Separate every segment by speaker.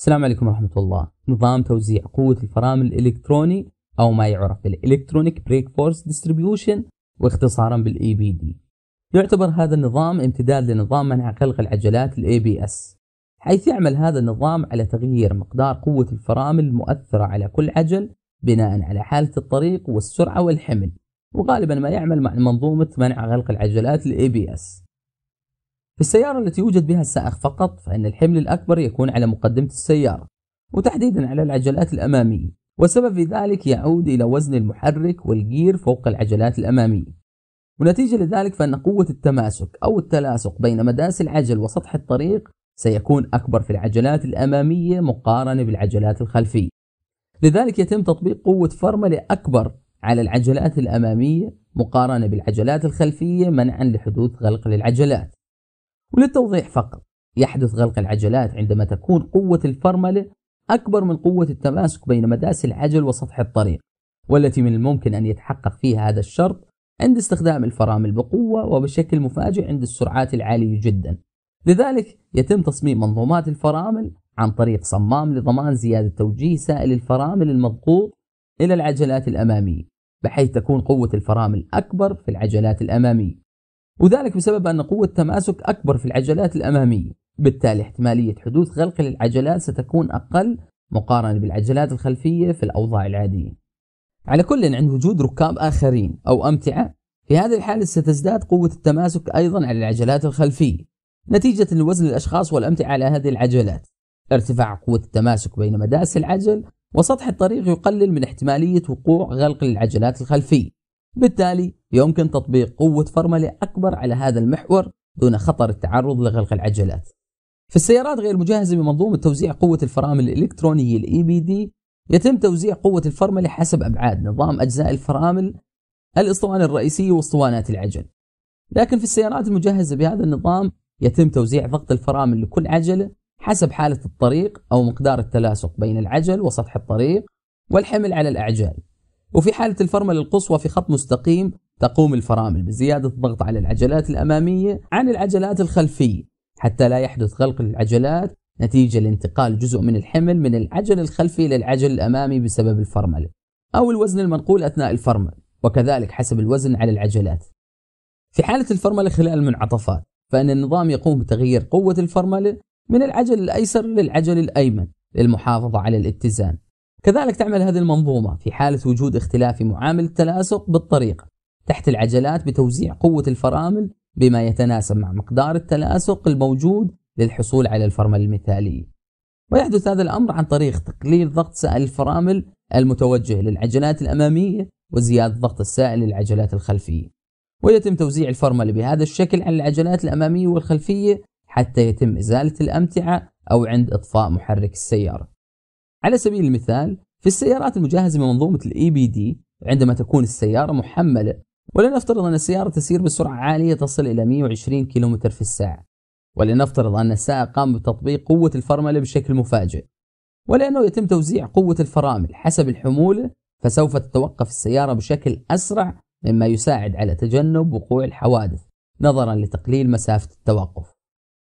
Speaker 1: السلام عليكم ورحمة الله نظام توزيع قوة الفرامل الإلكتروني أو ما يعرف بالإلكترونيك بريك فورس ديستريبيوشن واختصارا بالاي بي دي يعتبر هذا النظام امتداد لنظام منع قلق العجلات الاي بي اس حيث يعمل هذا النظام على تغيير مقدار قوة الفرامل المؤثرة على كل عجل بناء على حالة الطريق والسرعة والحمل وغالبا ما يعمل مع منظومة منع غلق العجلات الاي بي اس في السيارة التي يوجد بها السائق فقط فإن الحمل الأكبر يكون على مقدمة السيارة وتحديدا على العجلات الأمامية وسبب في ذلك يعود إلى وزن المحرك والجير فوق العجلات الأمامية ونتيجة لذلك فإن قوة التماسك أو التلاصق بين مداس العجل وسطح الطريق سيكون أكبر في العجلات الأمامية مقارنة بالعجلات الخلفية لذلك يتم تطبيق قوة فرملة أكبر على العجلات الأمامية مقارنة بالعجلات الخلفية منعا لحدوث غلق للعجلات وللتوضيح فقط يحدث غلق العجلات عندما تكون قوة الفرملة أكبر من قوة التماسك بين مداس العجل وسطح الطريق والتي من الممكن أن يتحقق فيها هذا الشرط عند استخدام الفرامل بقوة وبشكل مفاجئ عند السرعات العالية جدا لذلك يتم تصميم منظومات الفرامل عن طريق صمام لضمان زيادة توجيه سائل الفرامل المضغوط إلى العجلات الأمامية بحيث تكون قوة الفرامل أكبر في العجلات الأمامية وذلك بسبب أن قوة تماسك أكبر في العجلات الأمامية بالتالي احتمالية حدوث غلق للعجلات ستكون أقل مقارنة بالعجلات الخلفية في الأوضاع العادية على كل عند وجود ركاب آخرين أو أمتعة في هذه الحالة ستزداد قوة التماسك أيضا على العجلات الخلفية نتيجة لوزن الأشخاص والأمتعة على هذه العجلات ارتفاع قوة التماسك بين مداس العجل وسطح الطريق يقلل من احتمالية وقوع غلق للعجلات الخلفية بالتالي يمكن تطبيق قوة فرملة أكبر على هذا المحور دون خطر التعرض لغلق العجلات في السيارات غير المجهزة بمنظومة توزيع قوة الفرامل الإلكترونية الـ EBD يتم توزيع قوة الفرملة حسب أبعاد نظام أجزاء الفرامل الأسطوانة الرئيسية وأسطوانات العجل لكن في السيارات المجهزة بهذا النظام يتم توزيع ضغط الفرامل لكل عجلة حسب حالة الطريق أو مقدار التلاصق بين العجل وسطح الطريق والحمل على الأعجال وفي حالة الفرمل القصوى في خط مستقيم تقوم الفرامل بزيادة الضغط على العجلات الأمامية عن العجلات الخلفية حتى لا يحدث غلق للعجلات نتيجة لانتقال جزء من الحمل من العجل الخلفي للعجل الأمامي بسبب الفرملة أو الوزن المنقول أثناء الفرمل وكذلك حسب الوزن على العجلات في حالة الفرملة خلال المنعطفات فإن النظام يقوم بتغيير قوة الفرملة من العجل الأيسر للعجل الأيمن للمحافظة على الاتزان كذلك تعمل هذه المنظومة في حالة وجود اختلاف في معامل التلاصق بالطريقة تحت العجلات بتوزيع قوة الفرامل بما يتناسب مع مقدار التلاصق الموجود للحصول على الفرمل المثالية ويحدث هذا الأمر عن طريق تقليل ضغط سائل الفرامل المتوجه للعجلات الأمامية وزيادة ضغط السائل للعجلات الخلفية ويتم توزيع الفرملة بهذا الشكل على العجلات الأمامية والخلفية حتى يتم إزالة الأمتعة أو عند إطفاء محرك السيارة على سبيل المثال في السيارات المجهزة بمنظومة الاي بي دي عندما تكون السيارة محملة ولنفترض أن السيارة تسير بسرعة عالية تصل إلى 120 كم في الساعة ولنفترض أن السائق قام بتطبيق قوة الفرملة بشكل مفاجئ ولأنه يتم توزيع قوة الفرامل حسب الحمولة فسوف تتوقف السيارة بشكل أسرع مما يساعد على تجنب وقوع الحوادث نظرا لتقليل مسافة التوقف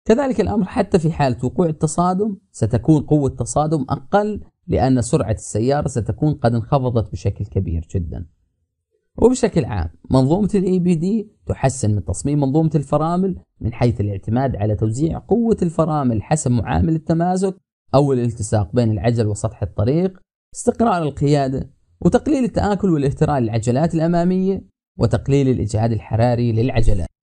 Speaker 1: كذلك الأمر حتى في حالة وقوع التصادم ستكون قوة التصادم أقل لأن سرعة السيارة ستكون قد انخفضت بشكل كبير جدا وبشكل عام منظومة الاي بي دي تحسن من تصميم منظومة الفرامل من حيث الاعتماد على توزيع قوة الفرامل حسب معامل التمازك أو الالتصاق بين العجل وسطح الطريق استقرار القيادة وتقليل التآكل والاهترال للعجلات الأمامية وتقليل الإجهاد الحراري للعجلات